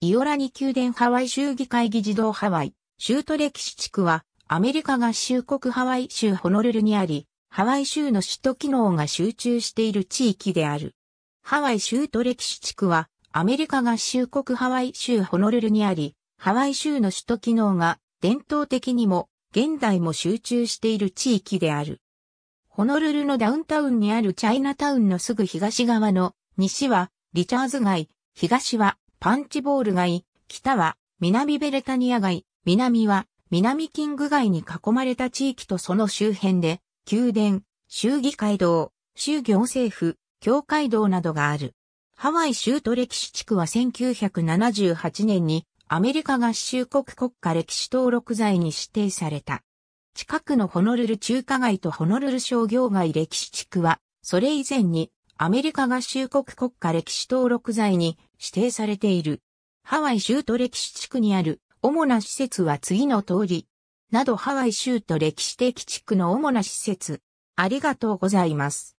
イオラニ宮殿ハワイ州議会議事堂ハワイ、州都歴史地区は、アメリカ合衆国ハワイ州ホノルルにあり、ハワイ州の首都機能が集中している地域である。ハワイ州都歴史地区は、アメリカ合衆国ハワイ州ホノルルにあり、ハワイ州の首都機能が伝統的にも現代も集中している地域である。ホノルルのダウンタウンにあるチャイナタウンのすぐ東側の西はリチャーズ街、東はパンチボール街、北は南ベレタニア街、南は南キング街に囲まれた地域とその周辺で、宮殿、州議会堂、州行政府、教会堂などがある。ハワイ州都歴史地区は1978年にアメリカ合衆国国家歴史登録財に指定された。近くのホノルル中華街とホノルル商業街歴史地区は、それ以前にアメリカ合衆国国家歴史登録財に指定されている。ハワイ州都歴史地区にある主な施設は次の通り。などハワイ州都歴史的地区の主な施設。ありがとうございます。